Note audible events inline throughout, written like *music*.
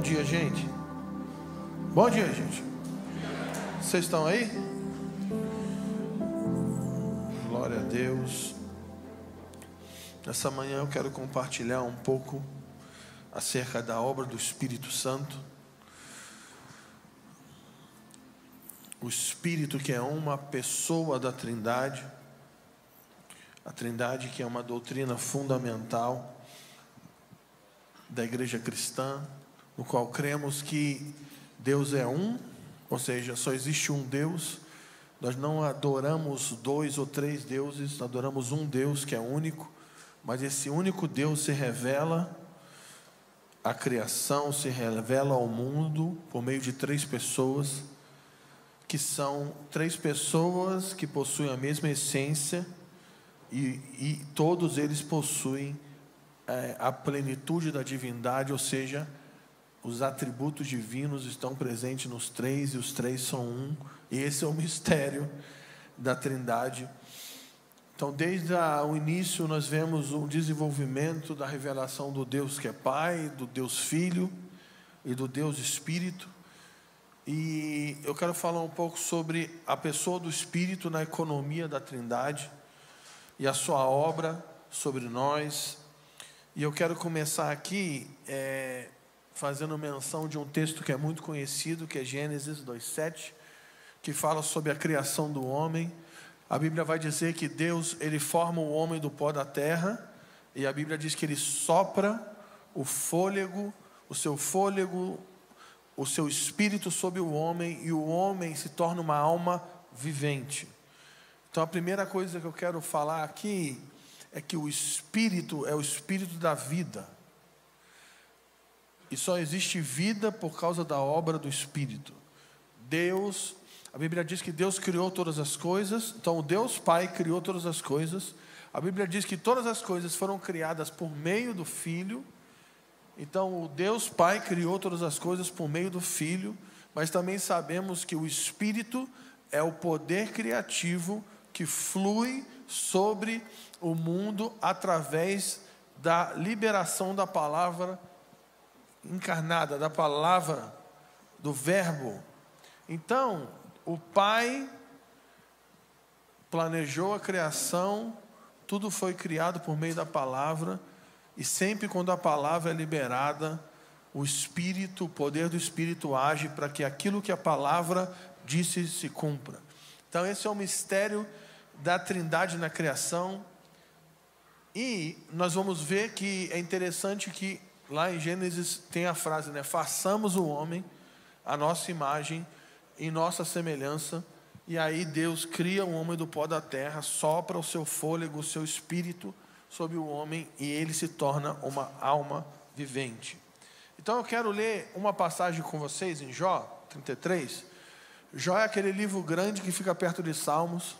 Bom dia, gente. Bom dia, gente. Vocês estão aí? Glória a Deus. Nessa manhã eu quero compartilhar um pouco acerca da obra do Espírito Santo. O Espírito que é uma pessoa da Trindade. A Trindade que é uma doutrina fundamental da igreja cristã no qual cremos que Deus é um, ou seja, só existe um Deus. Nós não adoramos dois ou três deuses, adoramos um Deus que é único, mas esse único Deus se revela à criação, se revela ao mundo por meio de três pessoas, que são três pessoas que possuem a mesma essência e, e todos eles possuem é, a plenitude da divindade, ou seja, os atributos divinos estão presentes nos três e os três são um. E esse é o mistério da Trindade. Então, desde o início, nós vemos o desenvolvimento da revelação do Deus que é Pai, do Deus Filho e do Deus Espírito. E eu quero falar um pouco sobre a pessoa do Espírito na economia da Trindade e a sua obra sobre nós. E eu quero começar aqui é, fazendo menção de um texto que é muito conhecido, que é Gênesis 2:7, que fala sobre a criação do homem. A Bíblia vai dizer que Deus, ele forma o homem do pó da terra, e a Bíblia diz que ele sopra o fôlego, o seu fôlego, o seu espírito sobre o homem e o homem se torna uma alma vivente. Então a primeira coisa que eu quero falar aqui é que o espírito é o espírito da vida. E só existe vida por causa da obra do Espírito. Deus, a Bíblia diz que Deus criou todas as coisas, então Deus Pai criou todas as coisas. A Bíblia diz que todas as coisas foram criadas por meio do Filho. Então, o Deus Pai criou todas as coisas por meio do Filho, mas também sabemos que o Espírito é o poder criativo que flui sobre o mundo através da liberação da palavra encarnada da palavra, do Verbo. Então, o Pai planejou a criação, tudo foi criado por meio da palavra, e sempre quando a palavra é liberada, o Espírito, o poder do Espírito age para que aquilo que a palavra disse se cumpra. Então, esse é o mistério da Trindade na criação. E nós vamos ver que é interessante que Lá em Gênesis tem a frase, né? Façamos o homem a nossa imagem, em nossa semelhança. E aí Deus cria o homem do pó da terra, sopra o seu fôlego, o seu espírito sobre o homem e ele se torna uma alma vivente. Então eu quero ler uma passagem com vocês em Jó 33. Jó é aquele livro grande que fica perto de Salmos,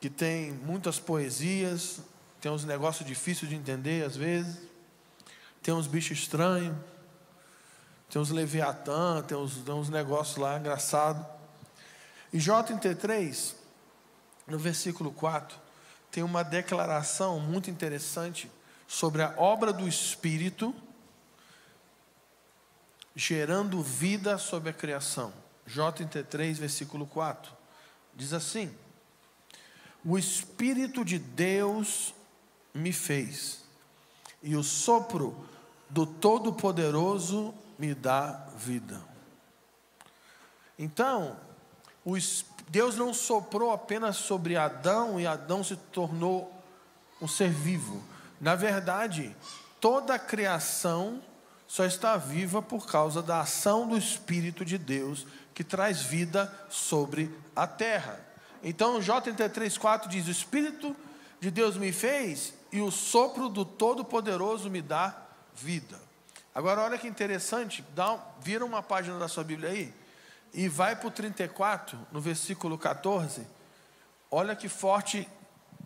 que tem muitas poesias, tem uns negócios difíceis de entender às vezes. Tem uns bichos estranhos. Tem uns Leviatã, tem uns, tem uns negócios lá engraçado. E Jó 33, no versículo 4, tem uma declaração muito interessante sobre a obra do Espírito gerando vida sobre a criação. Jó 33, versículo 4. Diz assim: O Espírito de Deus me fez, e o sopro do Todo-Poderoso me dá vida. Então, Deus não soprou apenas sobre Adão e Adão se tornou um ser vivo. Na verdade, toda a criação só está viva por causa da ação do Espírito de Deus que traz vida sobre a terra. Então, J33,4 diz: O Espírito de Deus me fez e o sopro do Todo-Poderoso me dá vida. Agora, olha que interessante, dá, vira uma página da sua Bíblia aí, e vai para o 34, no versículo 14. Olha que forte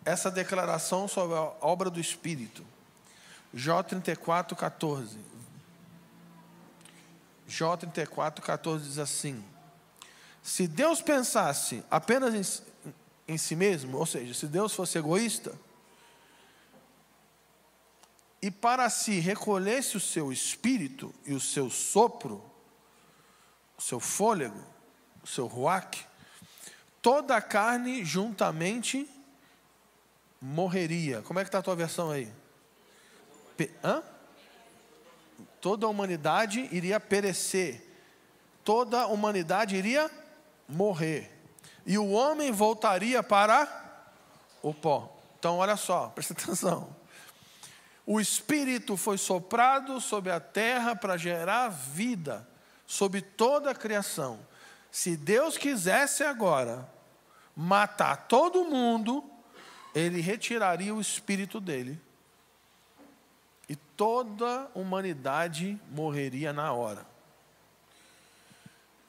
essa declaração sobre a obra do Espírito. Jó 34, 14. Jó 34, 14 diz assim: Se Deus pensasse apenas em, em si mesmo, ou seja, se Deus fosse egoísta, e para si recolhesse o seu espírito e o seu sopro, o seu fôlego, o seu ruac, toda a carne juntamente morreria. Como é que está a tua versão aí? Pe Hã? Toda a humanidade iria perecer. Toda a humanidade iria morrer. E o homem voltaria para o pó. Então, olha só, *laughs* presta atenção. O Espírito foi soprado sobre a terra para gerar vida sobre toda a criação. Se Deus quisesse agora matar todo mundo, ele retiraria o Espírito dele. E toda a humanidade morreria na hora.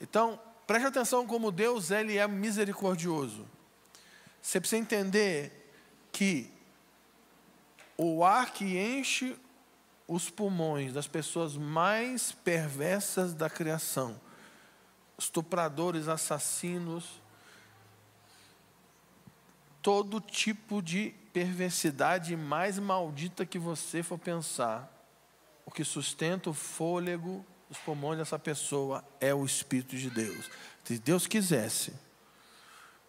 Então, preste atenção como Deus ele é misericordioso. Você precisa entender que o ar que enche os pulmões das pessoas mais perversas da criação, estupradores, assassinos, todo tipo de perversidade mais maldita que você for pensar, o que sustenta o fôlego, os pulmões dessa pessoa é o Espírito de Deus. Se Deus quisesse,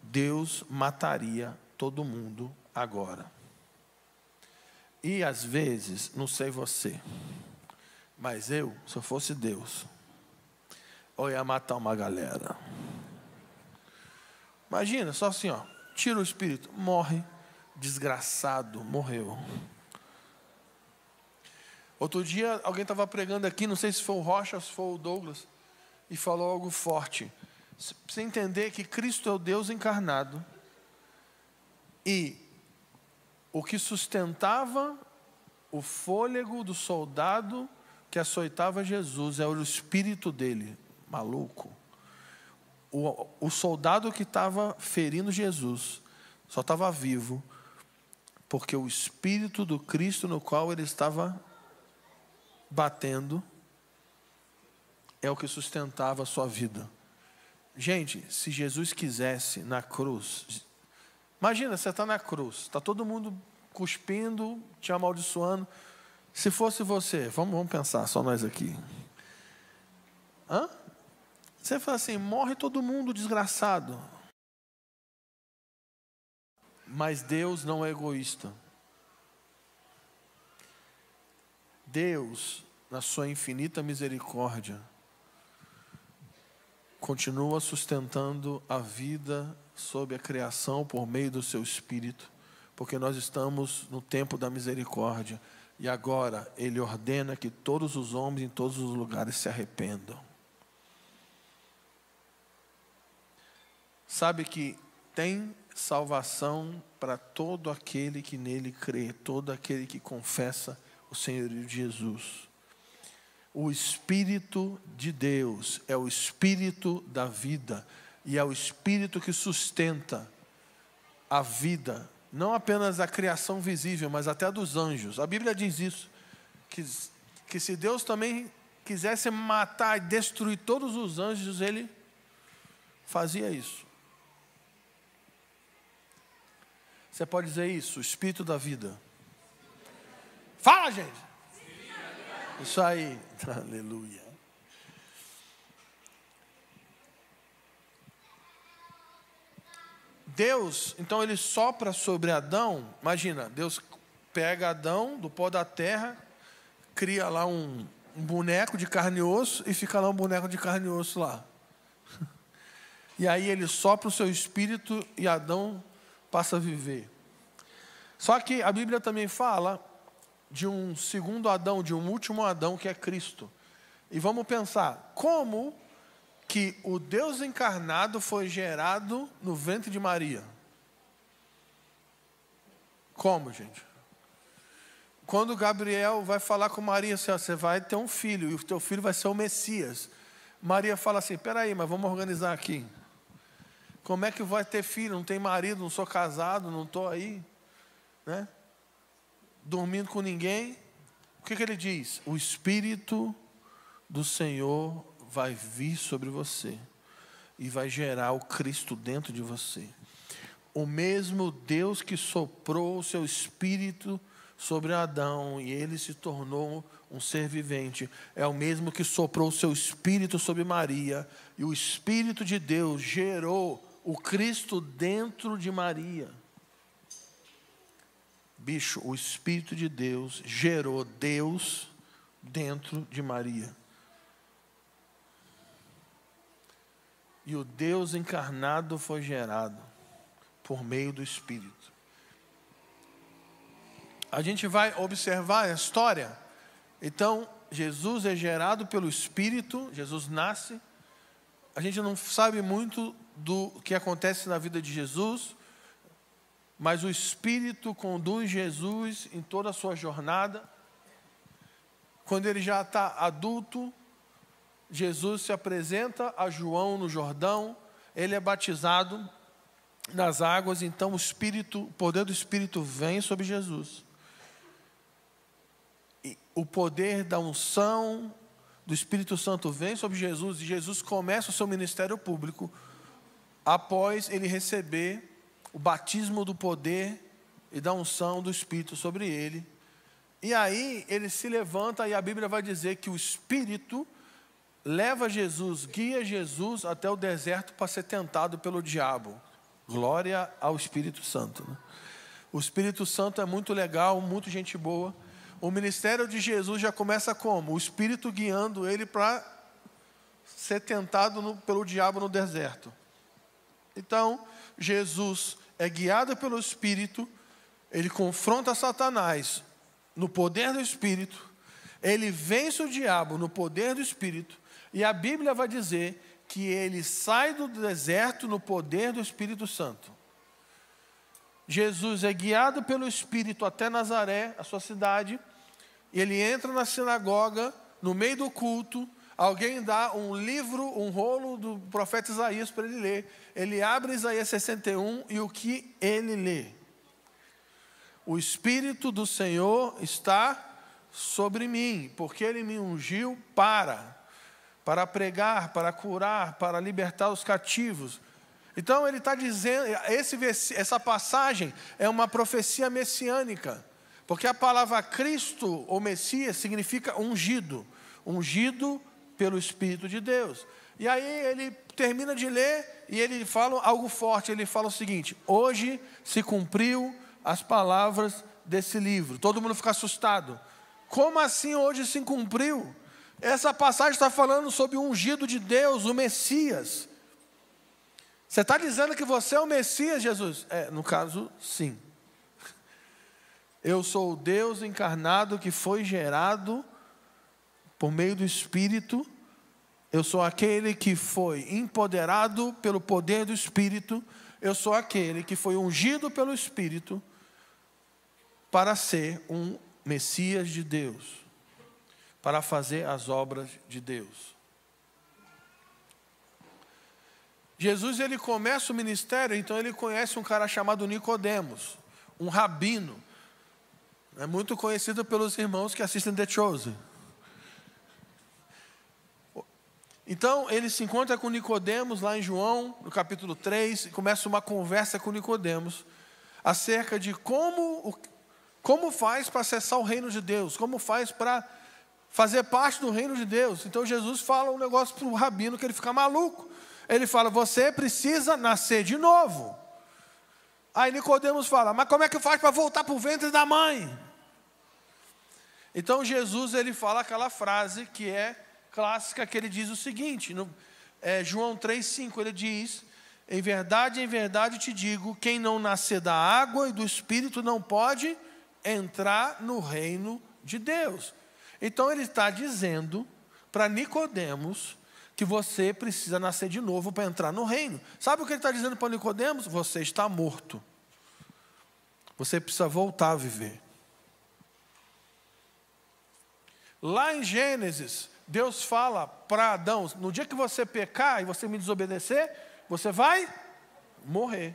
Deus mataria todo mundo agora. E às vezes, não sei você, mas eu, se eu fosse Deus, eu ia matar uma galera. Imagina, só assim, ó, tira o espírito, morre, desgraçado, morreu. Outro dia alguém estava pregando aqui, não sei se foi o Rocha, se foi o Douglas, e falou algo forte. Você entender que Cristo é o Deus encarnado e o que sustentava o fôlego do soldado que açoitava Jesus era o espírito dele, maluco. O, o soldado que estava ferindo Jesus só estava vivo porque o espírito do Cristo no qual ele estava batendo é o que sustentava a sua vida. Gente, se Jesus quisesse na cruz Imagina, você está na cruz, está todo mundo cuspindo, te amaldiçoando. Se fosse você, vamos, vamos pensar, só nós aqui. Hã? Você fala assim: morre todo mundo desgraçado. Mas Deus não é egoísta. Deus, na sua infinita misericórdia, continua sustentando a vida sobre a criação por meio do seu Espírito, porque nós estamos no tempo da misericórdia. E agora ele ordena que todos os homens em todos os lugares se arrependam. Sabe que tem salvação para todo aquele que nele crê, todo aquele que confessa o Senhor Jesus. O Espírito de Deus é o Espírito da vida e é o Espírito que sustenta a vida, não apenas a criação visível, mas até a dos anjos. A Bíblia diz isso, que, que se Deus também quisesse matar e destruir todos os anjos, ele fazia isso. Você pode dizer isso, o espírito da vida. Fala, gente! Isso aí, *laughs* aleluia. Deus, então ele sopra sobre Adão, imagina, Deus pega Adão do pó da terra, cria lá um, um boneco de carne e osso e fica lá um boneco de carne e osso lá. *laughs* E aí ele sopra o seu espírito e Adão passa a viver. Só que a Bíblia também fala de um segundo Adão, de um último Adão que é Cristo. E vamos pensar, como que o Deus encarnado foi gerado no ventre de Maria. Como, gente? Quando Gabriel vai falar com Maria, assim, ó, você vai ter um filho e o teu filho vai ser o Messias. Maria fala assim: peraí, mas vamos organizar aqui. Como é que vai ter filho? Não tem marido, não sou casado, não estou aí, né? Dormindo com ninguém. O que, que ele diz? O Espírito do Senhor vai vir sobre você e vai gerar o Cristo dentro de você. O mesmo Deus que soprou o seu espírito sobre Adão e ele se tornou um ser vivente, é o mesmo que soprou o seu espírito sobre Maria e o espírito de Deus gerou o Cristo dentro de Maria. Bicho, o espírito de Deus gerou Deus dentro de Maria. E o Deus encarnado foi gerado por meio do Espírito. A gente vai observar a história. Então, Jesus é gerado pelo Espírito, Jesus nasce. A gente não sabe muito do que acontece na vida de Jesus, mas o Espírito conduz Jesus em toda a sua jornada. Quando ele já está adulto, Jesus se apresenta a João no Jordão, ele é batizado nas águas, então o Espírito, o poder do Espírito vem sobre Jesus. E o poder da unção do Espírito Santo vem sobre Jesus e Jesus começa o seu ministério público após ele receber o batismo do poder e da unção do Espírito sobre ele. E aí ele se levanta e a Bíblia vai dizer que o Espírito leva Jesus, guia Jesus até o deserto para ser tentado pelo diabo. Glória ao Espírito Santo. Né? O Espírito Santo é muito legal, muito gente boa. O ministério de Jesus já começa como? O Espírito guiando ele para ser tentado no, pelo diabo no deserto. Então, Jesus é guiado pelo Espírito, ele confronta Satanás no poder do Espírito, ele vence o diabo no poder do Espírito, e a Bíblia vai dizer que ele sai do deserto no poder do Espírito Santo. Jesus é guiado pelo Espírito até Nazaré, a sua cidade. Ele entra na sinagoga, no meio do culto. Alguém dá um livro, um rolo do profeta Isaías para ele ler. Ele abre Isaías 61 e o que ele lê? O Espírito do Senhor está sobre mim, porque ele me ungiu para para pregar, para curar, para libertar os cativos. Então ele está dizendo, esse, essa passagem é uma profecia messiânica, porque a palavra Cristo ou Messias significa ungido, ungido pelo Espírito de Deus. E aí ele termina de ler e ele fala algo forte, ele fala o seguinte: hoje se cumpriu as palavras desse livro. Todo mundo fica assustado. Como assim hoje se cumpriu? Essa passagem está falando sobre o ungido de Deus, o Messias. Você está dizendo que você é o Messias, Jesus? É, no caso, sim. Eu sou o Deus encarnado que foi gerado por meio do Espírito. Eu sou aquele que foi empoderado pelo poder do Espírito. Eu sou aquele que foi ungido pelo Espírito para ser um Messias de Deus para fazer as obras de Deus. Jesus ele começa o ministério, então ele conhece um cara chamado Nicodemos, um rabino, é muito conhecido pelos irmãos que assistem The Chosen. Então ele se encontra com Nicodemos lá em João, no capítulo 3, e começa uma conversa com Nicodemos acerca de como, como faz para acessar o reino de Deus, como faz para fazer parte do reino de Deus. Então Jesus fala um negócio para o rabino que ele fica maluco. Ele fala: Você precisa nascer de novo. Aí Nicodemos fala: Mas como é que faz para voltar para o ventre da mãe? Então Jesus ele fala aquela frase que é clássica, que ele diz o seguinte, no, é, João 3,5, ele diz: Em verdade, em verdade te digo, quem não nascer da água e do espírito não pode entrar no reino de Deus. Então ele está dizendo para Nicodemos que você precisa nascer de novo para entrar no reino. Sabe o que ele está dizendo para Nicodemos? Você está morto. Você precisa voltar a viver. Lá em Gênesis, Deus fala para Adão: no dia que você pecar e você me desobedecer, você vai morrer.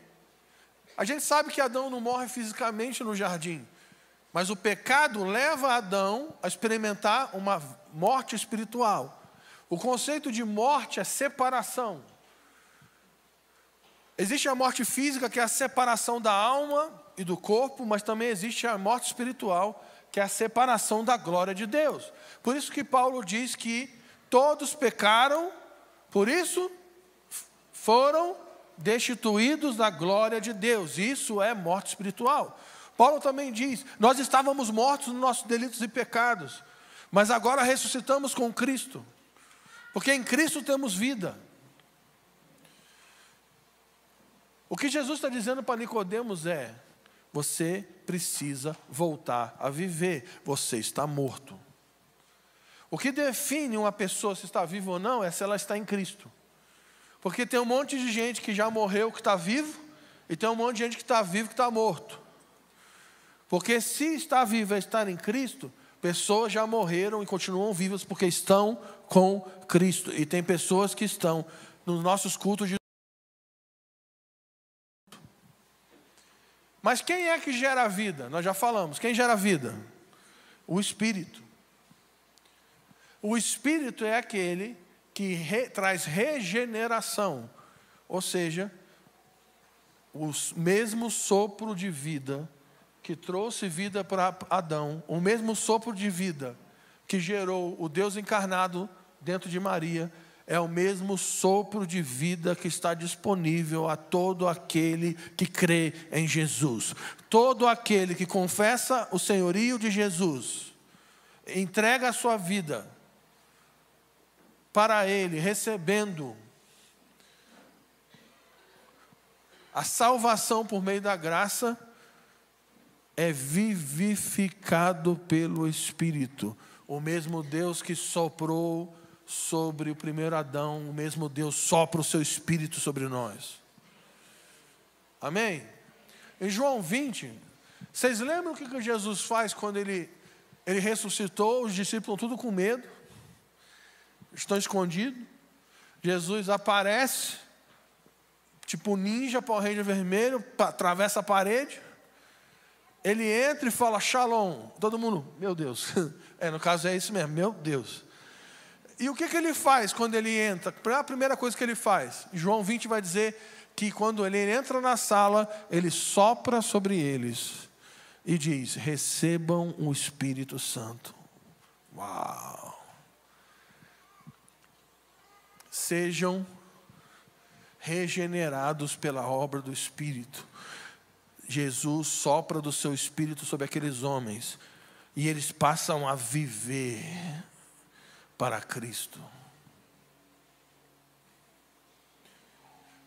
A gente sabe que Adão não morre fisicamente no jardim, mas o pecado leva Adão a experimentar uma morte espiritual. O conceito de morte é separação. Existe a morte física, que é a separação da alma e do corpo, mas também existe a morte espiritual, que é a separação da glória de Deus. Por isso que Paulo diz que todos pecaram, por isso foram destituídos da glória de Deus. Isso é morte espiritual. Paulo também diz: Nós estávamos mortos nos nossos delitos e pecados, mas agora ressuscitamos com Cristo, porque em Cristo temos vida. O que Jesus está dizendo para Nicodemos é: você precisa voltar a viver, você está morto. O que define uma pessoa se está viva ou não é se ela está em Cristo. Porque tem um monte de gente que já morreu que está vivo, e tem um monte de gente que está vivo que está morto. Porque se está viva é estar em Cristo, pessoas já morreram e continuam vivas porque estão com Cristo. E tem pessoas que estão nos nossos cultos de Mas quem é que gera a vida? Nós já falamos. Quem gera a vida? O Espírito. O Espírito é aquele que re, traz regeneração, ou seja, o mesmo sopro de vida que trouxe vida para Adão, o mesmo sopro de vida que gerou o Deus encarnado dentro de Maria, é o mesmo sopro de vida que está disponível a todo aquele que crê em Jesus. Todo aquele que confessa o senhorio de Jesus, entrega a sua vida para Ele, recebendo a salvação por meio da graça é vivificado pelo Espírito. O mesmo Deus que soprou sobre o primeiro Adão, o mesmo Deus sopra o seu Espírito sobre nós. Amém? Em João 20, vocês lembram o que Jesus faz quando ele, ele ressuscitou? Os discípulos tudo com medo, estão escondidos. Jesus aparece, tipo ninja, Power Ranger vermelho, atravessa a parede. Ele entra e fala shalom. Todo mundo, meu Deus. *laughs* É, no caso é isso mesmo, meu Deus. E o que, que ele faz quando ele entra? A primeira coisa que ele faz, João 20 vai dizer que quando ele entra na sala, ele sopra sobre eles e diz: recebam o Espírito Santo. Uau! Sejam regenerados pela obra do Espírito. Jesus sopra do seu espírito sobre aqueles homens e eles passam a viver para Cristo.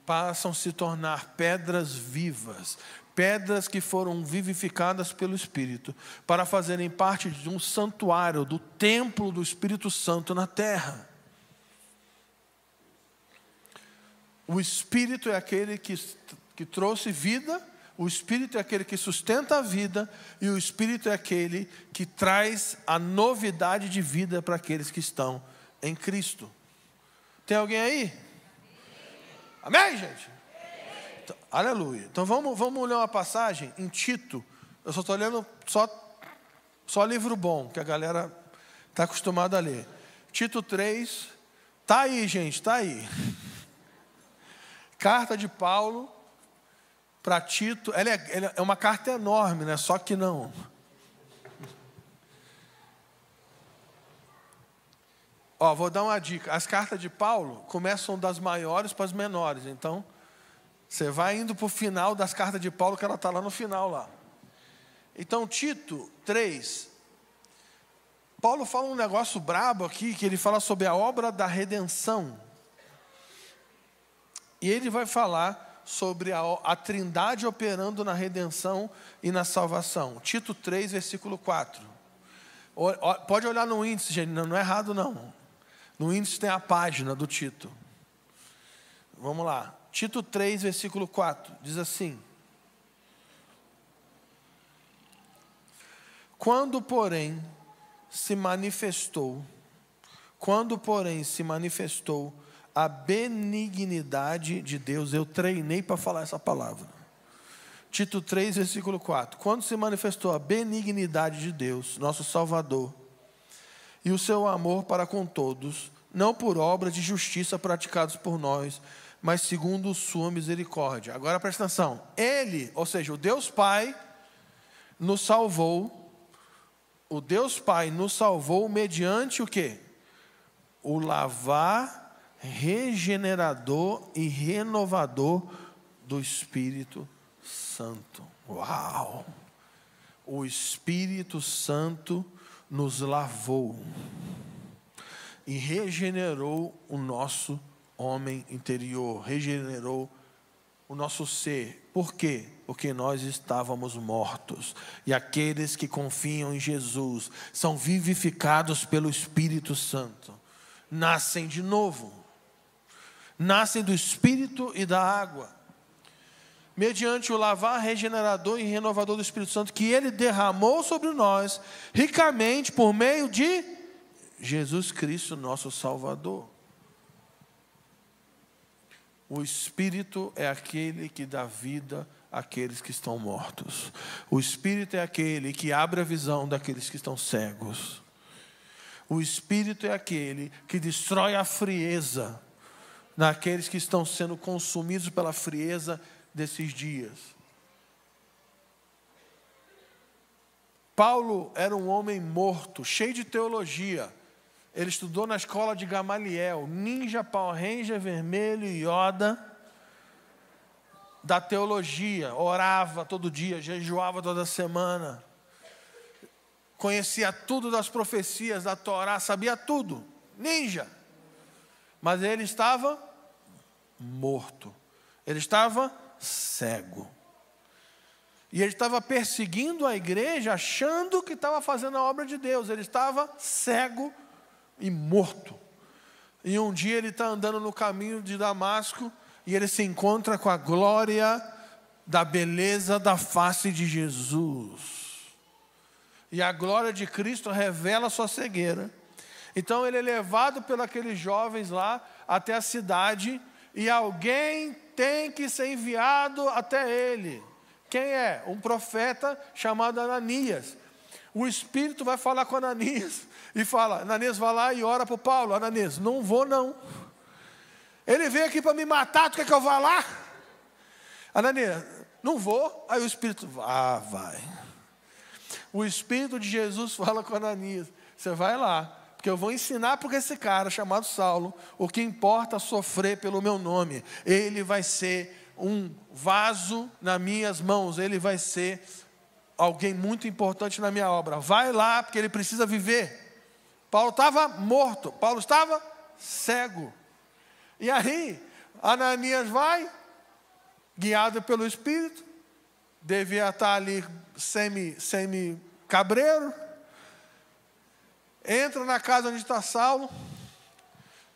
Passam a se tornar pedras vivas, pedras que foram vivificadas pelo Espírito, para fazerem parte de um santuário, do templo do Espírito Santo na terra. O Espírito é aquele que, que trouxe vida o Espírito é aquele que sustenta a vida e o Espírito é aquele que traz a novidade de vida para aqueles que estão em Cristo. Tem alguém aí? Amém, gente? Então, aleluia. Então vamos, vamos ler uma passagem em Tito. Eu só estou lendo só, só livro bom, que a galera está acostumada a ler. Tito 3. Está aí, gente, está aí. *laughs* Carta de Paulo para Tito, ela é, ela é uma carta enorme, né? Só que não. Ó, vou dar uma dica. As cartas de Paulo começam das maiores para as menores. Então, você vai indo para o final das cartas de Paulo, que ela está lá no final lá. Então, Tito 3. Paulo fala um negócio brabo aqui, que ele fala sobre a obra da redenção. E ele vai falar sobre a, a trindade operando na redenção e na salvação. Tito 3, versículo 4. O, o, pode olhar no índice, gente, não, não é errado não. No índice tem a página do Tito. Vamos lá. Tito 3, versículo 4, diz assim: Quando, porém, se manifestou, quando, porém, se manifestou a benignidade de Deus. Eu treinei para falar essa palavra. Tito 3, versículo 4. Quando se manifestou a benignidade de Deus, nosso Salvador, e o seu amor para com todos, não por obras de justiça praticados por nós, mas segundo sua misericórdia. Agora presta atenção. Ele, ou seja, o Deus Pai, nos salvou. O Deus Pai nos salvou mediante o quê? O lavar regenerador e renovador do Espírito Santo. Uau! O Espírito Santo nos lavou e regenerou o nosso homem interior, regenerou o nosso ser. Por quê? Porque nós estávamos mortos. E aqueles que confiam em Jesus são vivificados pelo Espírito Santo, nascem de novo nascem do Espírito e da água, mediante o lavar regenerador e renovador do Espírito Santo, que ele derramou sobre nós ricamente por meio de Jesus Cristo, nosso Salvador. O Espírito é aquele que dá vida àqueles que estão mortos. O Espírito é aquele que abre a visão daqueles que estão cegos. O Espírito é aquele que destrói a frieza naqueles que estão sendo consumidos pela frieza desses dias. Paulo era um homem morto, cheio de teologia. Ele estudou na escola de Gamaliel, ninja, pau, Ranger, vermelho e Yoda da teologia, orava todo dia, jejuava toda semana, conhecia tudo das profecias da Torá, sabia tudo, ninja mas ele estava morto, ele estava cego. E ele estava perseguindo a igreja, achando que estava fazendo a obra de Deus, ele estava cego e morto. E um dia ele está andando no caminho de Damasco e ele se encontra com a glória da beleza da face de Jesus. E a glória de Cristo revela sua cegueira. Então ele é levado pelos jovens lá até a cidade e alguém tem que ser enviado até ele. Quem é? Um profeta chamado Ananias. O Espírito vai falar com Ananias *laughs* e fala: Ananias, vai lá e ora para o Paulo. Ananias, não vou não. Ele veio aqui para me matar, tu quer que eu vá lá? Ananias, não vou. Aí o Espírito, ah, vai. O Espírito de Jesus *laughs* fala com Ananias: você vai lá, que eu vou ensinar para esse cara chamado Saulo o que importa sofrer pelo meu nome. Ele vai ser um vaso nas minhas mãos, ele vai ser alguém muito importante na minha obra. Vai lá, porque ele precisa viver. Paulo estava morto, Paulo estava cego. E aí, Ananias vai, guiado pelo Espírito, devia estar ali semi, semi cabreiro, entra na casa onde está Saulo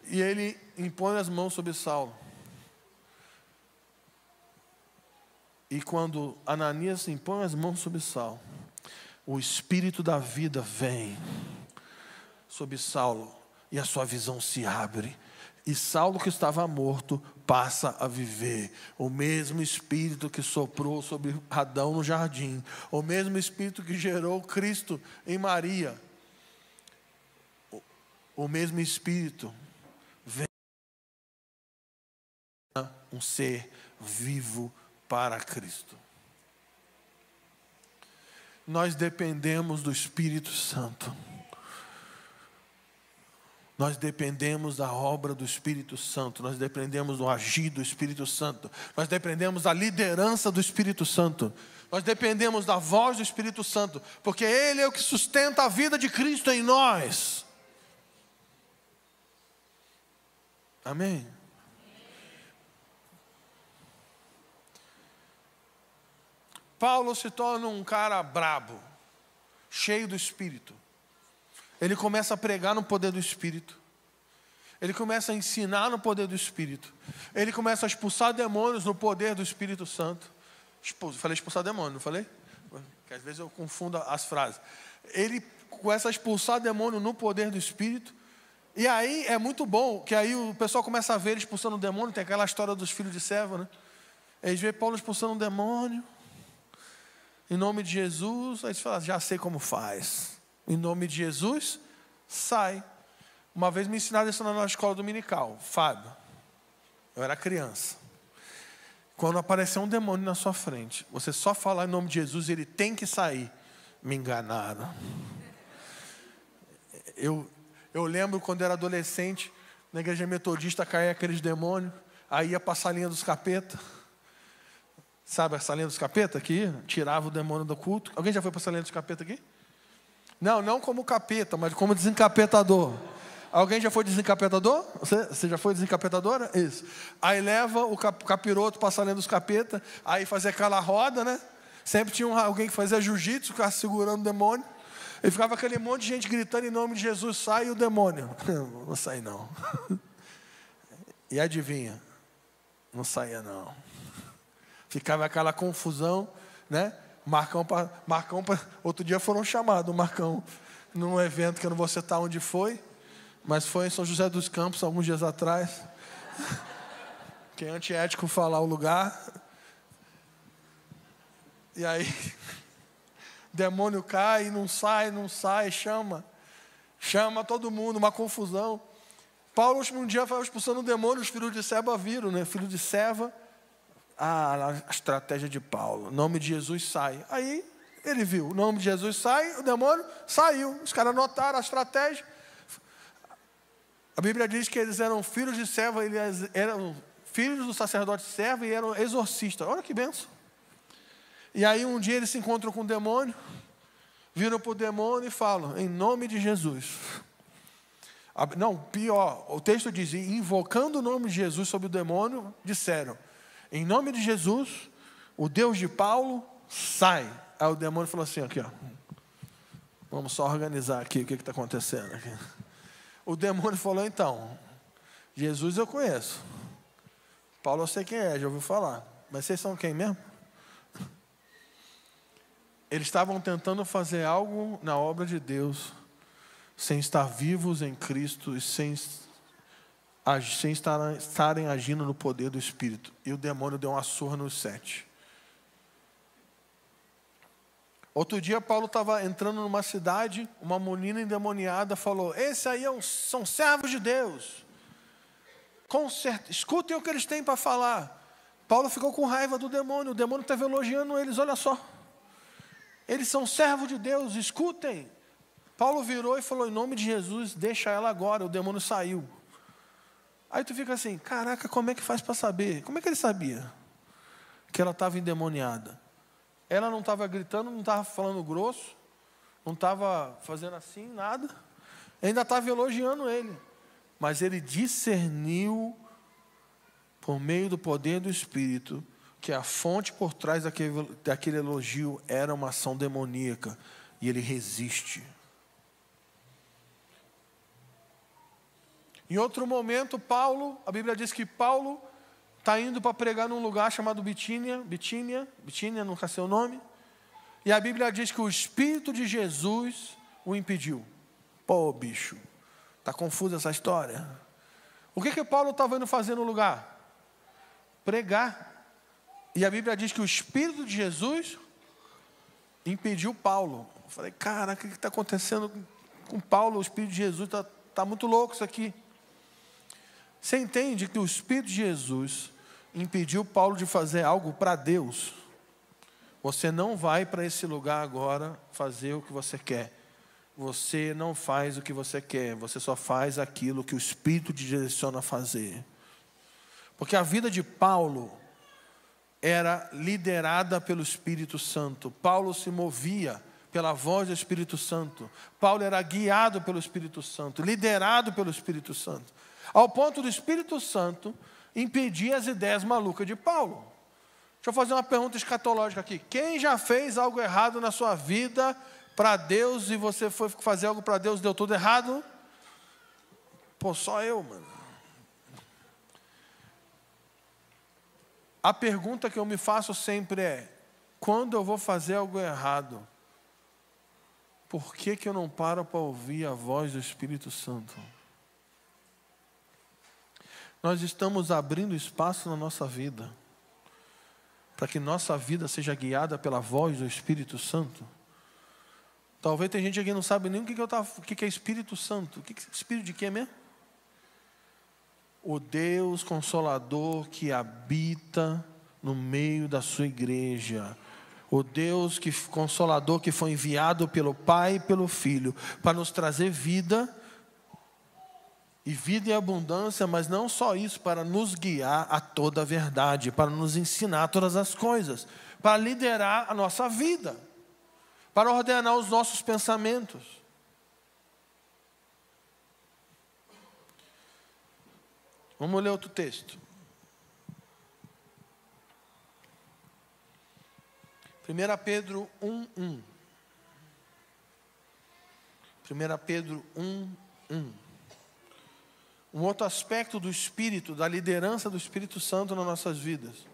e ele impõe as mãos sobre Saulo. E quando Ananias impõe as mãos sobre Saulo, o espírito da vida vem sobre Saulo e a sua visão se abre. E Saulo, que estava morto, passa a viver. O mesmo espírito que soprou sobre Adão no jardim, o mesmo espírito que gerou Cristo em Maria o mesmo Espírito vem um ser vivo para Cristo. Nós dependemos do Espírito Santo. Nós dependemos da obra do Espírito Santo, nós dependemos do agir do Espírito Santo, nós dependemos da liderança do Espírito Santo, nós dependemos da voz do Espírito Santo, porque Ele é o que sustenta a vida de Cristo em nós. Amém? Paulo se torna um cara brabo, cheio do Espírito. Ele começa a pregar no poder do Espírito. Ele começa a ensinar no poder do Espírito. Ele começa a expulsar demônios no poder do Espírito Santo. Expulso, falei expulsar demônio, não falei? Porque às vezes eu confundo as frases. Ele começa a expulsar demônio no poder do Espírito. E aí é muito bom que aí o pessoal começa a ver ele expulsando o demônio, tem aquela história dos filhos de servo né? Eles veem Paulo expulsando o demônio, em nome de Jesus, aí eles falam já sei como faz. Em nome de Jesus, sai. Uma vez me ensinaram isso na nossa escola dominical, Fábio. Eu era criança. Quando aparecer um demônio na sua frente, você só falar em nome de Jesus, ele tem que sair. Me enganaram. Eu, eu lembro quando era adolescente, na igreja metodista caía aqueles demônios, aí ia passar a linha dos capetas. Sabe a salinha dos capetas aqui? Tirava o demônio do culto. Alguém já foi para a salinha dos capetas aqui? Não, não como capeta, mas como desencapetador. Alguém já foi desencapetador? Você, você já foi desencapetadora? Isso. Aí leva o capiroto para a salinha dos capetas, aí fazia aquela roda, né? Sempre tinha um, alguém que fazia jiu-jitsu, segurando o demônio. E ficava aquele monte de gente gritando em nome de Jesus, sai o demônio. *laughs* não sai não. *laughs* E adivinha? Não saía não. Ficava aquela confusão, né? Marcão, pra, Marcão pra, outro dia foram chamados, Marcão, num evento que eu não vou citar onde foi, mas foi em São José dos Campos, alguns dias atrás. *laughs* que é antiético falar o lugar. E aí, demônio cai, não sai, não sai, chama. Chama todo mundo, uma confusão. Paulo, último dia, foi expulsando o demônio, os filhos de Seba viram, né? Filho de Serva, ah, a, a estratégia de Paulo, nome de Jesus sai. Aí ele viu, o nome de Jesus sai, o demônio saiu. Os caras notaram a estratégia. A Bíblia diz que eles eram filhos de serva, eles eram filhos do sacerdote Serva e eram exorcistas. Olha que benção. E aí um dia eles se encontram com o demônio, viram para o demônio e falam, em nome de Jesus. Não, pior, o texto diz, invocando o nome de Jesus sobre o demônio, disseram, em nome de Jesus, o Deus de Paulo sai. Aí o demônio falou assim, aqui ó, vamos só organizar aqui o que está acontecendo aqui. O demônio falou então, Jesus eu conheço, Paulo eu sei quem é, já ouviu falar, mas vocês são quem mesmo? Eles estavam tentando fazer algo na obra de Deus, sem estar vivos em Cristo e sem, sem estarem, estarem agindo no poder do Espírito. E o demônio deu uma surra nos sete. Outro dia, Paulo estava entrando numa cidade, uma menina endemoniada falou: Esse aí é um, são servos de Deus. Certeza, escutem o que eles têm para falar. Paulo ficou com raiva do demônio, o demônio estava elogiando eles, olha só. Eles são servos de Deus, escutem. Paulo virou e falou: Em nome de Jesus, deixa ela agora, o demônio saiu. Aí tu fica assim: Caraca, como é que faz para saber? Como é que ele sabia que ela estava endemoniada? Ela não estava gritando, não estava falando grosso, não estava fazendo assim, nada. Ainda estava elogiando ele. Mas ele discerniu, por meio do poder do Espírito, que a fonte por trás daquele, daquele elogio era uma ação demoníaca e ele resiste. Em outro momento, Paulo, a Bíblia diz que Paulo está indo para pregar num lugar chamado Bitínia, Bitínia, Bitínia, nunca sei o nome, e a Bíblia diz que o Espírito de Jesus o impediu. Pô, bicho, tá confusa essa história. O que que Paulo estava indo fazer no lugar? Pregar e a Bíblia diz que o Espírito de Jesus impediu Paulo. Eu falei, cara, o que está acontecendo com Paulo? O Espírito de Jesus está tá muito louco isso aqui. Você entende que o Espírito de Jesus impediu Paulo de fazer algo para Deus? Você não vai para esse lugar agora fazer o que você quer. Você não faz o que você quer, você só faz aquilo que o Espírito te direciona a fazer. Porque a vida de Paulo era liderada pelo Espírito Santo. Paulo se movia pela voz do Espírito Santo. Paulo era guiado pelo Espírito Santo, liderado pelo Espírito Santo. Ao ponto do Espírito Santo impedir as ideias malucas de Paulo. Deixa eu fazer uma pergunta escatológica aqui. Quem já fez algo errado na sua vida para Deus e você foi fazer algo para Deus deu tudo errado? Pô, só eu, mano. A pergunta que eu me faço sempre é: quando eu vou fazer algo errado, por que, que eu não paro para ouvir a voz do Espírito Santo? Nós estamos abrindo espaço na nossa vida, para que nossa vida seja guiada pela voz do Espírito Santo. Talvez tem gente aqui que não sabe nem o que, que, eu tá, o que, que é Espírito Santo. O que, que Espírito de quê mesmo? o Deus Consolador que habita no meio da sua igreja. O Deus que, Consolador que foi enviado pelo Pai e pelo Filho para nos trazer vida, e vida em abundância, mas não só isso, para nos guiar a toda a verdade, para nos ensinar todas as coisas, para liderar a nossa vida, para ordenar os nossos pensamentos. Vamos ler outro texto. 1 Pedro 1, 1. 1 Pedro 1, 1. Um outro aspecto do Espírito, da liderança do Espírito Santo nas nossas vidas.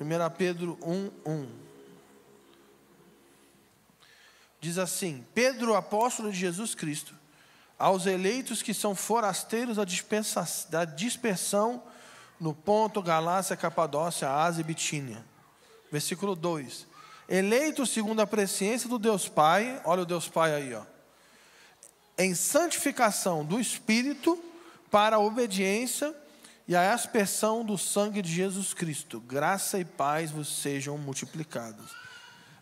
1 Pedro 1, 1 diz assim: Pedro, apóstolo de Jesus Cristo, aos eleitos que são forasteiros da, dispersa, da dispersão no ponto Galácia, Capadócia, Ásia e Bitínia. Versículo 2. Eleitos segundo a presciência do Deus Pai, olha o Deus Pai aí, ó. Em santificação do Espírito para a obediência e a aspersão do sangue de Jesus Cristo. Graça e paz vos sejam multiplicados.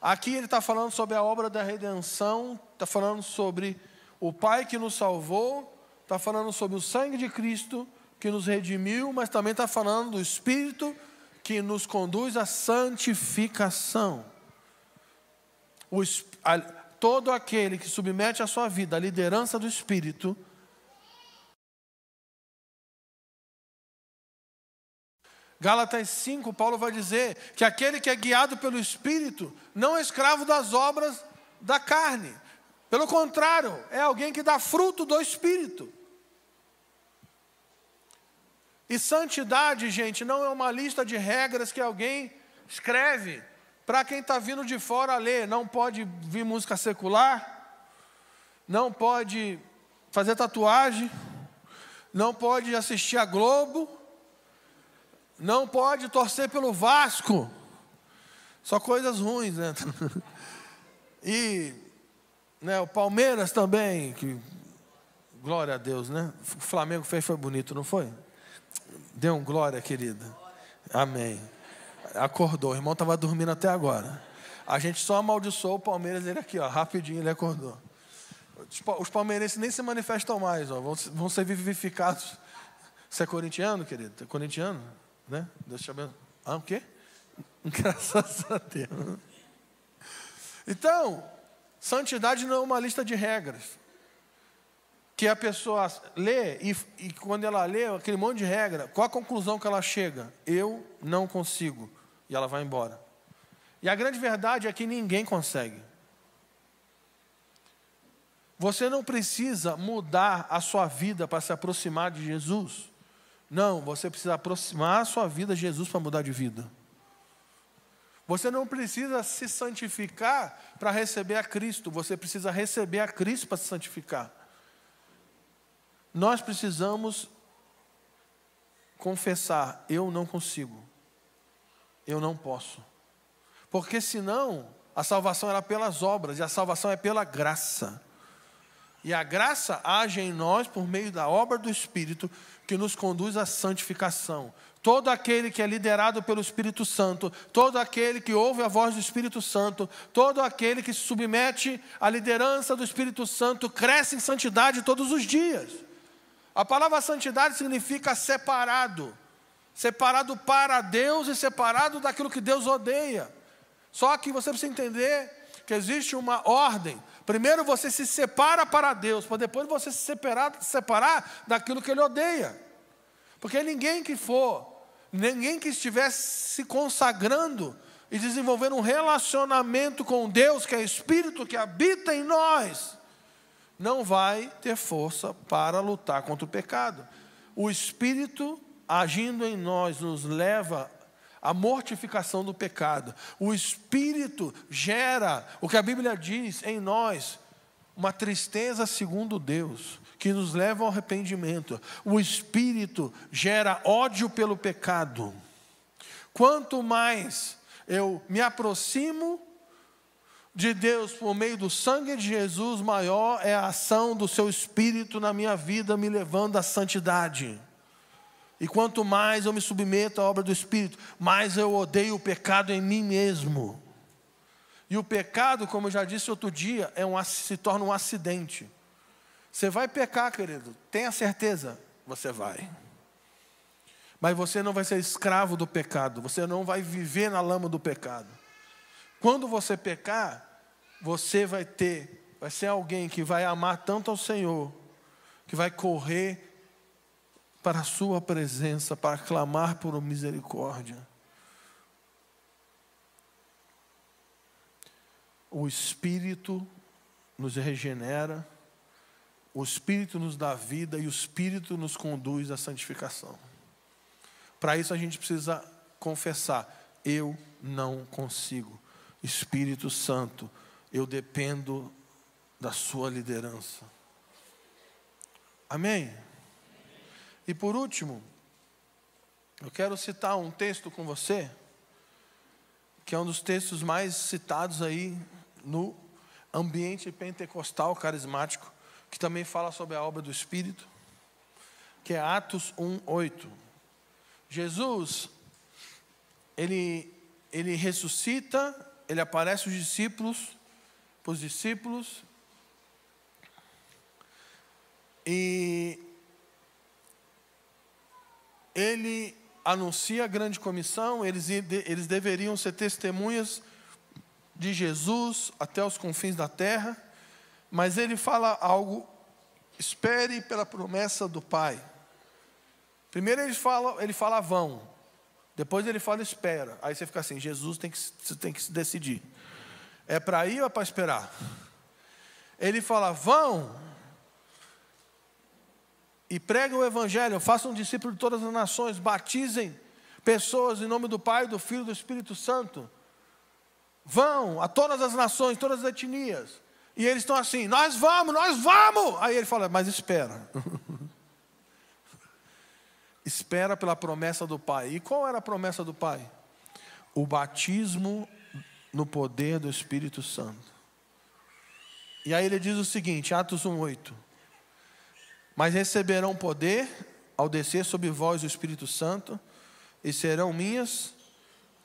Aqui ele está falando sobre a obra da redenção, está falando sobre o Pai que nos salvou está falando sobre o sangue de Cristo que nos redimiu, mas também está falando do Espírito que nos conduz à santificação. O, a, todo aquele que submete a sua vida à liderança do Espírito, Gálatas 5, Paulo vai dizer que aquele que é guiado pelo Espírito não é escravo das obras da carne. Pelo contrário, é alguém que dá fruto do Espírito. E santidade, gente, não é uma lista de regras que alguém escreve para quem está vindo de fora ler. Não pode vir música secular, não pode fazer tatuagem, não pode assistir a Globo, não pode torcer pelo Vasco. Só coisas ruins, né? *laughs* E né, o Palmeiras também, que glória a Deus, né? O Flamengo fez foi bonito, não foi? Deu um glória, querida. Amém. Acordou, o irmão estava dormindo até agora. A gente só amaldiçoou o Palmeiras, ele aqui, ó, rapidinho ele acordou. Tipo, os palmeirenses nem se manifestam mais, ó, vão, ser vivificados. Você é corintiano, querido? É corintiano? Né? Deus te abençoe. Ah, o quê? *laughs* Graças a Deus. Então, Santidade não é uma lista de regras. Que a pessoa lê e, e quando ela lê aquele monte de regra, qual a conclusão que ela chega? Eu não consigo. E ela vai embora. E a grande verdade é que ninguém consegue. Você não precisa mudar a sua vida para se aproximar de Jesus. Não, você precisa aproximar a sua vida de Jesus para mudar de vida. Você não precisa se santificar para receber a Cristo, você precisa receber a Cristo para se santificar. Nós precisamos confessar: eu não consigo, eu não posso. Porque senão a salvação era pelas obras e a salvação é pela graça. E a graça age em nós por meio da obra do Espírito que nos conduz à santificação. Todo aquele que é liderado pelo Espírito Santo, todo aquele que ouve a voz do Espírito Santo, todo aquele que se submete à liderança do Espírito Santo, cresce em santidade todos os dias. A palavra santidade significa separado separado para Deus e separado daquilo que Deus odeia. Só que você precisa entender que existe uma ordem Primeiro você se separa para Deus, para depois você se separar, separar daquilo que Ele odeia. Porque ninguém que for, ninguém que estiver se consagrando e desenvolvendo um relacionamento com Deus, que é Espírito que habita em nós, não vai ter força para lutar contra o pecado. O Espírito agindo em nós nos leva a mortificação do pecado. O Espírito gera o que a Bíblia diz em nós, uma tristeza segundo Deus, que nos leva ao arrependimento. O Espírito gera ódio pelo pecado. Quanto mais eu me aproximo de Deus por meio do sangue de Jesus, maior é a ação do seu Espírito na minha vida, me levando à santidade. E quanto mais eu me submeto à obra do Espírito, mais eu odeio o pecado em mim mesmo. E o pecado, como eu já disse outro dia, é um, se torna um acidente. Você vai pecar, querido, tenha certeza, você vai. Mas você não vai ser escravo do pecado, você não vai viver na lama do pecado. Quando você pecar, você vai ter, vai ser alguém que vai amar tanto ao Senhor, que vai correr para a Sua presença, para clamar por misericórdia. O Espírito nos regenera, o Espírito nos dá vida e o Espírito nos conduz à santificação. Para isso a gente precisa confessar: eu não consigo. Espírito Santo, eu dependo da Sua liderança. Amém? E por último, eu quero citar um texto com você, que é um dos textos mais citados aí no ambiente pentecostal carismático, que também fala sobre a obra do Espírito, que é Atos 1:8. Jesus ele ele ressuscita, ele aparece os discípulos, os discípulos e ele anuncia a grande comissão, eles, eles deveriam ser testemunhas de Jesus até os confins da terra, mas ele fala algo, espere pela promessa do Pai. Primeiro ele fala, ele fala vão, depois ele fala espera. Aí você fica assim, Jesus tem que, você tem que se decidir. É para ir ou é para esperar? Ele fala vão, Pregue o Evangelho, façam discípulos de todas as nações, batizem pessoas em nome do Pai, do Filho e do Espírito Santo. Vão a todas as nações, todas as etnias. E eles estão assim: Nós vamos, nós vamos! Aí ele fala: Mas espera. *laughs* espera pela promessa do Pai. E qual era a promessa do Pai? O batismo no poder do Espírito Santo. E aí ele diz o seguinte, Atos 8. Mas receberão poder ao descer sobre vós o Espírito Santo, e serão minhas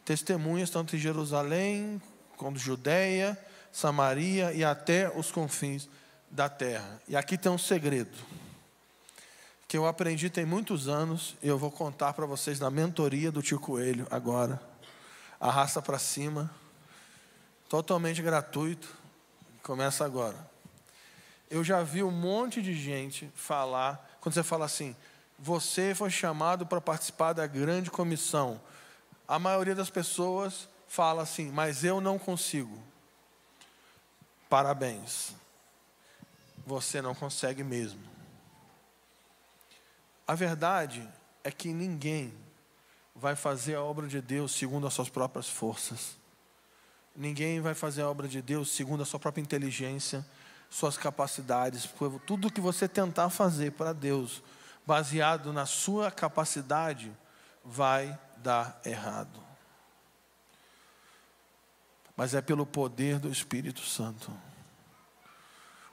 testemunhas, tanto em Jerusalém, quanto Judeia, Samaria e até os confins da terra. E aqui tem um segredo que eu aprendi tem muitos anos, e eu vou contar para vocês na mentoria do tio Coelho agora. Arrasta para cima, totalmente gratuito. Começa agora. Eu já vi um monte de gente falar, quando você fala assim, você foi chamado para participar da grande comissão. A maioria das pessoas fala assim, mas eu não consigo. Parabéns. Você não consegue mesmo. A verdade é que ninguém vai fazer a obra de Deus segundo as suas próprias forças. Ninguém vai fazer a obra de Deus segundo a sua própria inteligência suas capacidades, tudo que você tentar fazer para Deus, baseado na sua capacidade, vai dar errado. Mas é pelo poder do Espírito Santo.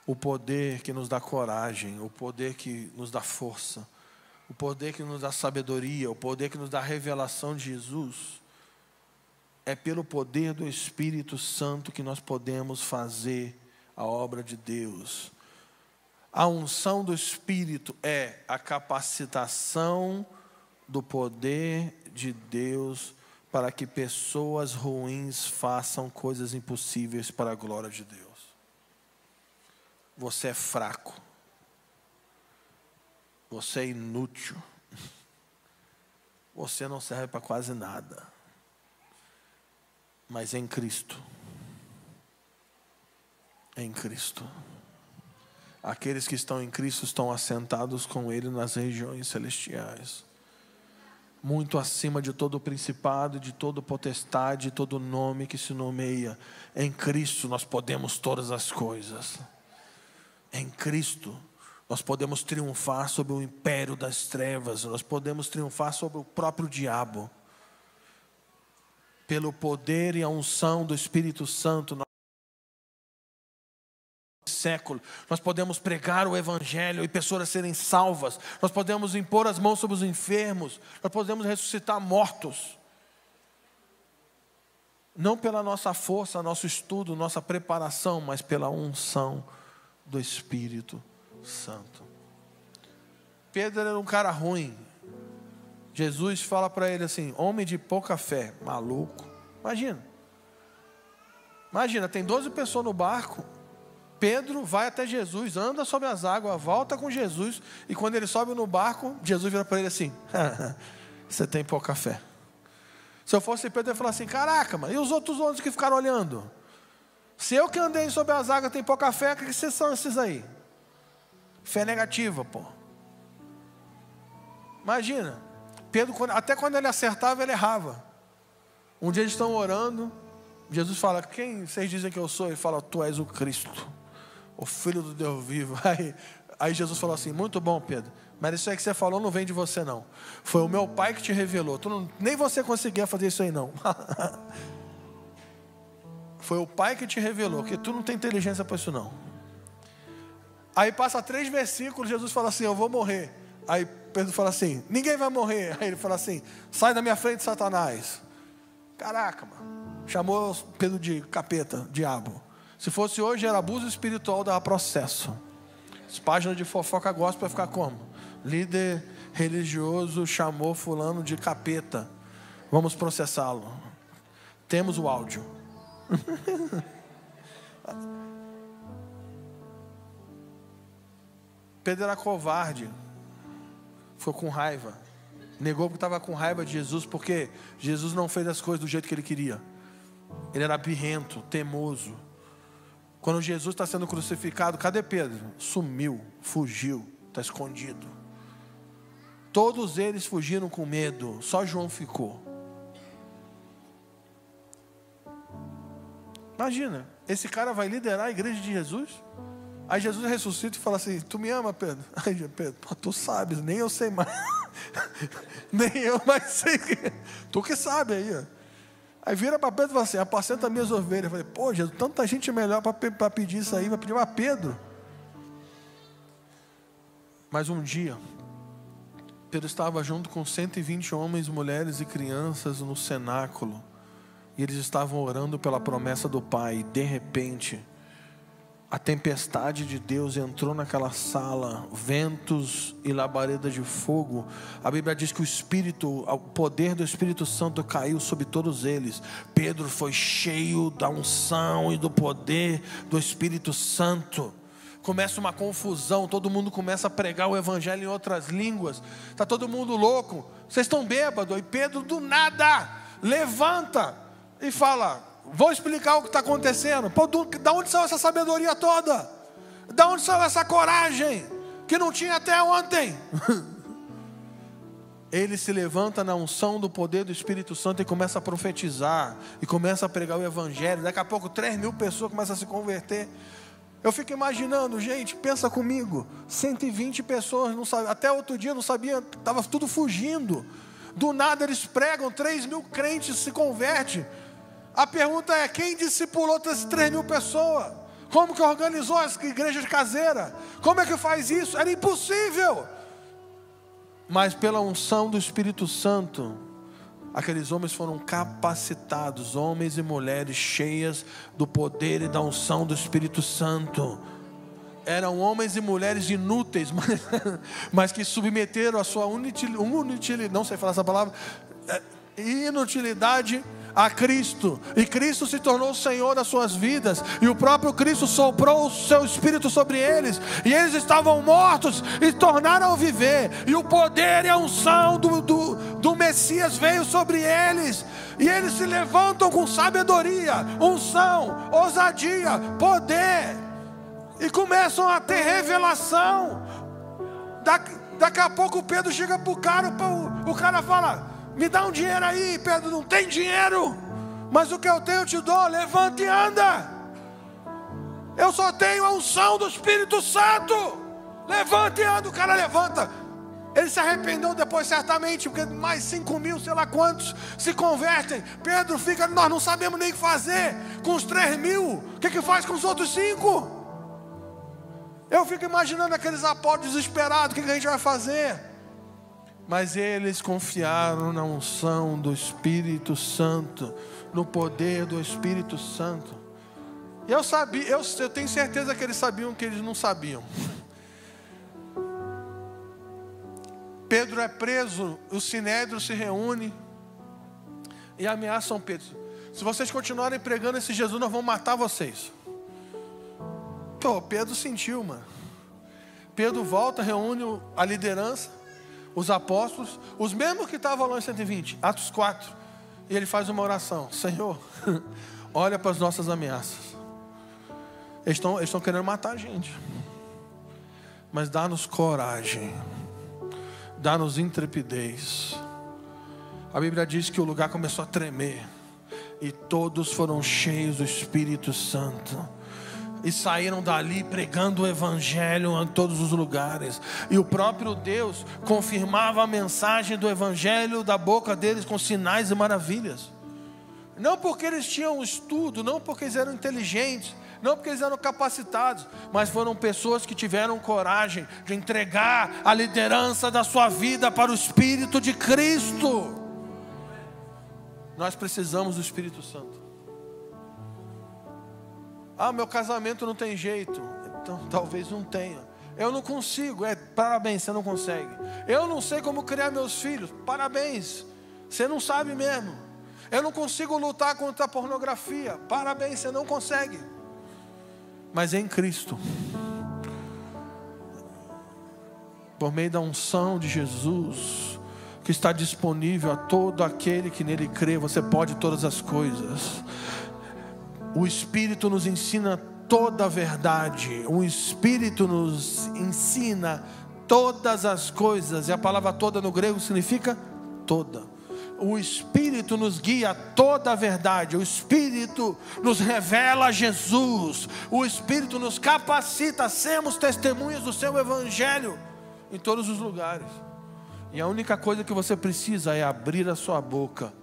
O poder que nos dá coragem, o poder que nos dá força, o poder que nos dá sabedoria, o poder que nos dá revelação de Jesus. É pelo poder do Espírito Santo que nós podemos fazer a obra de Deus. A unção do Espírito é a capacitação do poder de Deus para que pessoas ruins façam coisas impossíveis para a glória de Deus. Você é fraco. Você é inútil. Você não serve para quase nada. Mas em Cristo em Cristo. Aqueles que estão em Cristo estão assentados com Ele nas regiões celestiais, muito acima de todo principado, de toda potestade, de todo nome que se nomeia. Em Cristo nós podemos todas as coisas. Em Cristo nós podemos triunfar sobre o império das trevas, nós podemos triunfar sobre o próprio diabo. Pelo poder e a unção do Espírito Santo, século. Nós podemos pregar o Evangelho e pessoas serem salvas. Nós podemos impor as mãos sobre os enfermos. Nós podemos ressuscitar mortos. Não pela nossa força, nosso estudo, nossa preparação, mas pela unção do Espírito Santo. Pedro era um cara ruim. Jesus fala para ele assim: homem de pouca fé, maluco. Imagina. Imagina, tem 12 pessoas no barco. Pedro vai até Jesus, anda sobre as águas, volta com Jesus, e quando ele sobe no barco, Jesus vira para ele assim: *laughs* Você tem pouca fé. Se eu fosse Pedro, eu ia falar assim: Caraca, mano, e os outros homens que ficaram olhando? Se eu que andei sobre as águas tem pouca fé, o que vocês são esses aí? Fé negativa, pô. Imagina, Pedro, até quando ele acertava, ele errava. Um dia eles estão orando, Jesus fala: Quem vocês dizem que eu sou? Ele fala: Tu és o Cristo o Filho do Deus vivo. *laughs* Aí, aí Jesus falou assim: Muito bom, Pedro, mas isso aí que você falou não vem de você, não. Foi o meu pai que te revelou. Não, nem você conseguia fazer isso aí, não. *laughs* Foi o pai que te revelou, que tu não tem inteligência para isso, não. Aí passa três versículos, Jesus fala assim: Eu vou morrer. Aí Pedro fala assim: Ninguém vai morrer. Aí ele fala assim: Sai da minha frente, Satanás. Caraca, mano. Chamou Pedro de capeta, diabo. Se fosse hoje, era abuso espiritual, dava processo. As páginas de fofoca gospel vai ficar como? Líder religioso chamou fulano de capeta. Vamos processá-lo. Temos o áudio. *laughs* Pedro era covarde. Ficou com raiva. Negou porque estava com raiva de Jesus, porque Jesus não fez as coisas do jeito que ele queria. Ele era birrento, temoso. Quando Jesus está sendo crucificado, cadê Pedro? Sumiu, fugiu, está escondido. Todos eles fugiram com medo, só João ficou. Imagina, esse cara vai liderar a igreja de Jesus? Aí Jesus ressuscita e fala assim: Tu me ama, Pedro? *laughs* Aí Pedro, tu sabes, nem eu sei mais. *laughs* nem eu mais sei. *laughs* Tu que sabe aí, ó. Aí vira para Pedro e fala assim: apacenta minhas ovelhas. Eu falei: pô, Jesus, tanta gente melhor para pedir isso aí, vai pedir para Pedro. Mas um dia, Pedro estava junto com 120 homens, mulheres e crianças no cenáculo. E eles estavam orando pela promessa do Pai. De repente, a tempestade de Deus entrou naquela sala, ventos e labareda de fogo. A Bíblia diz que o Espírito, o poder do Espírito Santo caiu sobre todos eles. Pedro foi cheio da unção e do poder do Espírito Santo. Começa uma confusão, todo mundo começa a pregar o Evangelho em outras línguas. Está todo mundo louco, vocês estão bêbados. E Pedro, do nada, levanta e fala: Vou explicar o que está acontecendo. Pô, do, da onde saiu essa sabedoria toda? Da onde saiu essa coragem que não tinha até ontem? *laughs* Ele se levanta na unção do poder do Espírito Santo e começa a profetizar e começa a pregar o Evangelho. Daqui a pouco, 3 mil pessoas começam a se converter. Eu fico imaginando, gente, pensa comigo, 120 pessoas, não sabe, até outro dia não sabia, estava tudo fugindo. Do nada eles pregam, 3 mil crentes se convertem. A pergunta é: quem discipulou essas 3 mil pessoas? Como que organizou as igrejas caseiras? Como é que faz isso? Era impossível. Mas pela unção do Espírito Santo, aqueles homens foram capacitados, homens e mulheres cheias do poder e da unção do Espírito Santo. Eram homens e mulheres inúteis, *laughs* mas, mas que submeteram a sua inutilidade, não sei falar essa palavra, é, inutilidade a Cristo, e Cristo se tornou o Senhor das suas vidas, e o próprio Cristo soprou o seu espírito sobre eles, e eles estavam mortos e tornaram a viver, e o poder e a unção do, do, do Messias veio sobre eles, e eles se levantam com sabedoria, unção, ousadia, poder, e começam a ter revelação. Da, daqui a pouco o Pedro chega para o cara, o cara fala. Me dá um dinheiro aí, Pedro, não tem dinheiro, mas o que eu tenho eu te dou, levanta e anda. Eu só tenho a unção do Espírito Santo. Levanta e anda, o cara levanta. Ele se arrependeu depois, certamente, porque mais 5 mil, sei lá quantos, se convertem. Pedro fica, nós não sabemos nem o que fazer com os 3 mil. O que, que faz com os outros cinco? Eu fico imaginando aqueles apóstolos desesperados: o que, que a gente vai fazer? Mas eles confiaram na unção do Espírito Santo, no poder do Espírito Santo. E eu sabia, eu, eu tenho certeza que eles sabiam que eles não sabiam. Pedro é preso, o sinédrio se reúne e ameaçam Pedro. Se vocês continuarem pregando esse Jesus, nós vamos matar vocês. Pô, Pedro sentiu, mano. Pedro volta, reúne a liderança os apóstolos, os mesmos que estavam lá em 120, Atos 4. E ele faz uma oração: Senhor, *laughs* olha para as nossas ameaças. Eles estão, eles estão querendo matar a gente, mas dá-nos coragem, dá-nos intrepidez. A Bíblia diz que o lugar começou a tremer, e todos foram cheios do Espírito Santo e saíram dali pregando o evangelho em todos os lugares. E o próprio Deus confirmava a mensagem do evangelho da boca deles com sinais e maravilhas. Não porque eles tinham estudo, não porque eles eram inteligentes, não porque eles eram capacitados, mas foram pessoas que tiveram coragem de entregar a liderança da sua vida para o Espírito de Cristo. Nós precisamos do Espírito Santo. Ah, meu casamento não tem jeito. Então, *laughs* talvez não tenha. Eu não consigo. É, parabéns, você não consegue. Eu não sei como criar meus filhos. Parabéns. Você não sabe mesmo. Eu não consigo lutar contra a pornografia. Parabéns, você não consegue. Mas é em Cristo. Por meio da unção de Jesus, que está disponível a todo aquele que nele crê, você pode todas as coisas. O Espírito nos ensina toda a verdade, o Espírito nos ensina todas as coisas, e a palavra toda no grego significa toda. O Espírito nos guia toda a verdade, o Espírito nos revela Jesus, o Espírito nos capacita a sermos testemunhas do seu Evangelho em todos os lugares. E a única coisa que você precisa é abrir a sua boca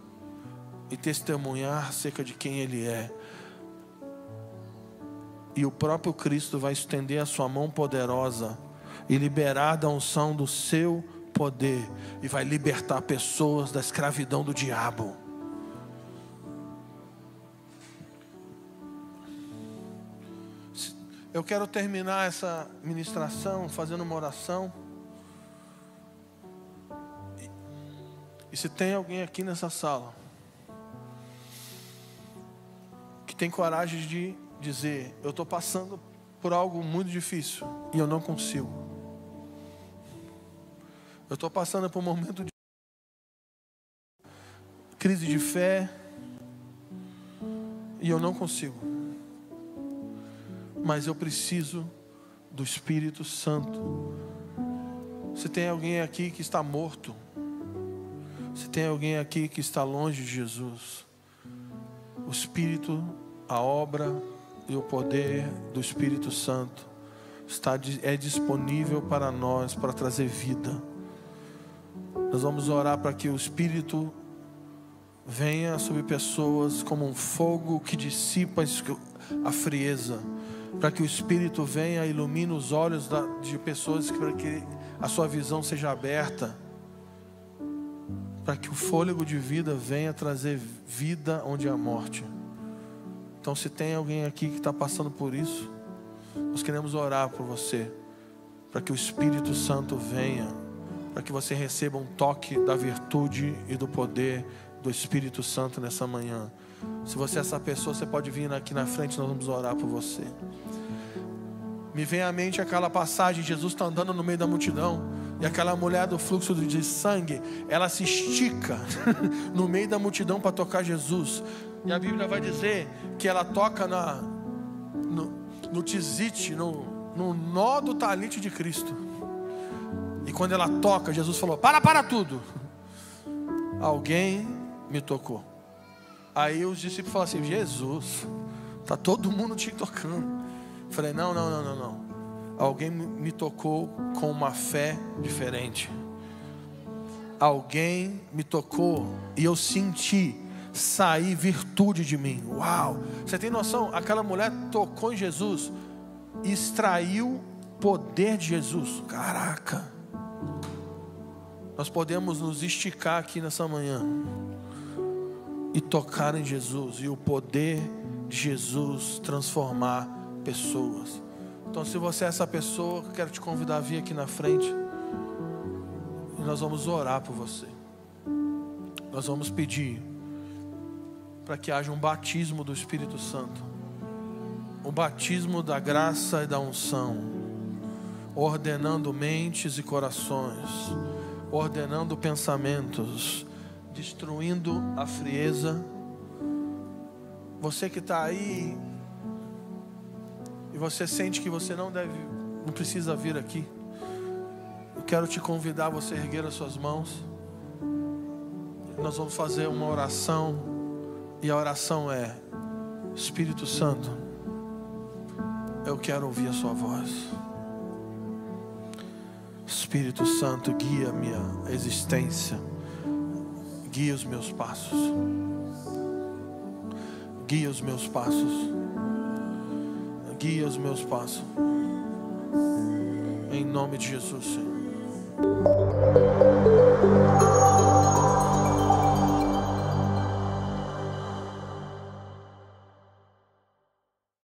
e testemunhar acerca de quem Ele é e o próprio Cristo vai estender a sua mão poderosa e liberar da unção do seu poder e vai libertar pessoas da escravidão do diabo. Eu quero terminar essa ministração fazendo uma oração. E se tem alguém aqui nessa sala que tem coragem de dizer: Eu estou passando por algo muito difícil e eu não consigo. Eu estou passando por um momento de crise de fé e eu não consigo. Mas eu preciso do Espírito Santo. Se tem alguém aqui que está morto, se tem alguém aqui que está longe de Jesus, o Espírito, a obra, e o poder do Espírito Santo está, é disponível para nós para trazer vida. Nós vamos orar para que o Espírito venha sobre pessoas como um fogo que dissipa a frieza, para que o Espírito venha e ilumine os olhos de pessoas para que a sua visão seja aberta, para que o fôlego de vida venha trazer vida onde há morte. Então, se tem alguém aqui que está passando por isso, nós queremos orar por você, para que o Espírito Santo venha, para que você receba um toque da virtude e do poder do Espírito Santo nessa manhã. Se você é essa pessoa, você pode vir aqui na frente, nós vamos orar por você. Me vem à mente aquela passagem: Jesus está andando no meio da multidão. E aquela mulher do fluxo de sangue, ela se estica *laughs* no meio da multidão para tocar Jesus. E a Bíblia vai dizer que ela toca na, no, no tisite, no, no nó do talite de Cristo. E quando ela toca, Jesus falou: Para, para tudo. Alguém me tocou. Aí os discípulos falaram assim: Jesus, está todo mundo te tocando. falei: Não, não, não, não, não. Alguém me tocou com uma fé diferente. Alguém me tocou e eu senti sair virtude de mim. Uau! Você tem noção? Aquela mulher tocou em Jesus, extraiu poder de Jesus. Caraca! Nós podemos nos esticar aqui nessa manhã e tocar em Jesus e o poder de Jesus transformar pessoas. Então, se você é essa pessoa, quero te convidar a vir aqui na frente e nós vamos orar por você. Nós vamos pedir para que haja um batismo do Espírito Santo, um batismo da graça e da unção, ordenando mentes e corações, ordenando pensamentos, destruindo a frieza. Você que está aí e você sente que você não deve, não precisa vir aqui. Eu quero te convidar a você erguer as suas mãos. Nós vamos fazer uma oração e a oração é: Espírito Santo, eu quero ouvir a Sua voz. Espírito Santo, guia minha existência, guia os meus passos, guia os meus passos, guia os meus passos, em nome de Jesus, Senhor.